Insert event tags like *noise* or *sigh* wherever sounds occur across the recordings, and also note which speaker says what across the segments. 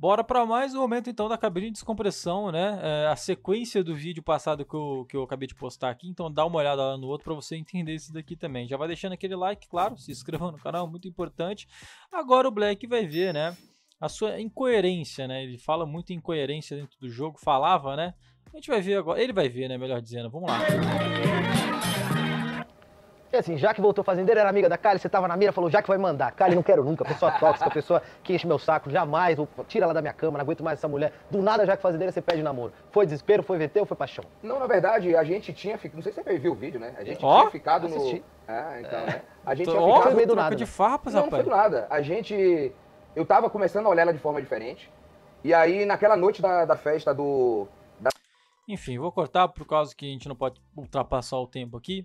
Speaker 1: Bora para mais um momento então da cabine de descompressão, né? É a sequência do vídeo passado que eu, que eu acabei de postar aqui, então dá uma olhada lá no outro para você entender isso daqui também. Já vai deixando aquele like, claro, se inscreva no canal, muito importante. Agora o Black vai ver, né? A sua incoerência, né? Ele fala muito incoerência dentro do jogo, falava, né? A gente vai ver agora, ele vai ver, né? Melhor dizendo, vamos lá
Speaker 2: assim, já que voltou fazendeira, era amiga da Kali, você tava na mira, falou, já que vai mandar. Kali, não quero nunca, pessoa tóxica, *laughs* pessoa que enche meu saco, jamais, vou, tira ela da minha cama, não aguento mais essa mulher. Do nada, já que fazendeira, você pede namoro. Foi desespero, foi VT ou foi paixão?
Speaker 3: Não, na verdade, a gente tinha ficado, não sei se você viu o vídeo, né? A gente oh, tinha ficado assisti. no... É, ah, então, né? A gente tinha ficado... meio do nada. de farpas, não, rapaz. Não, foi do nada. A gente... Eu tava começando a olhar ela de forma diferente, e aí, naquela noite da, da festa do...
Speaker 1: Enfim, vou cortar por causa que a gente não pode ultrapassar o tempo aqui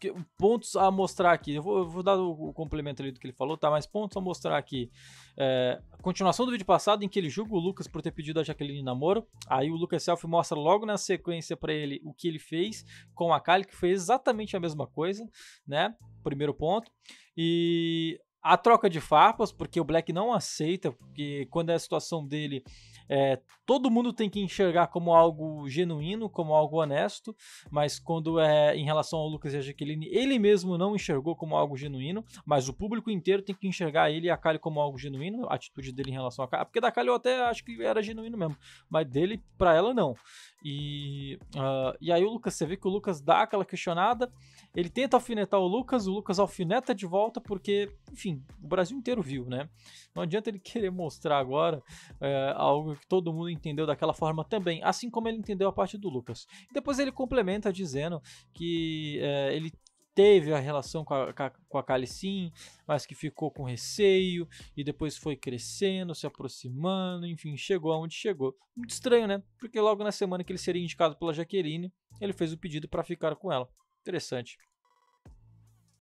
Speaker 1: que, pontos a mostrar aqui. Eu vou, eu vou dar o, o, complemento ali do que ele falou, tá? Mas pontos a mostrar aqui. É, continuação do vídeo passado, em que ele julga o Lucas por ter pedido a Jaqueline namoro. Aí o Lucas Self mostra logo na sequência para ele o que ele fez com a Kali, que foi exatamente a mesma coisa, né? Primeiro ponto. E a troca de farpas, porque o Black não aceita, porque quando é a situação dele, é, todo mundo tem que enxergar como algo genuíno, como algo honesto, mas quando é em relação ao Lucas e a Jaqueline, ele mesmo não enxergou como algo genuíno, mas o público inteiro tem que enxergar ele e a Kali como algo genuíno, a atitude dele em relação a Kali, porque da Kali eu até acho que era genuíno mesmo, mas dele para ela não. E, uh, e aí o Lucas, você vê que o Lucas dá aquela questionada, ele tenta alfinetar o Lucas, o Lucas alfineta de volta porque, enfim, o Brasil inteiro viu, né? Não adianta ele *laughs* querer mostrar agora é, algo que todo mundo entendeu daquela forma também, assim como ele entendeu a parte do Lucas. Depois ele complementa dizendo que é, ele teve a relação com a, com a mas que ficou com receio e depois foi crescendo, se aproximando, enfim, chegou aonde chegou. Muito estranho, né? Porque logo na semana que ele seria indicado pela Jaqueline, ele fez o pedido para ficar com ela. Interessante.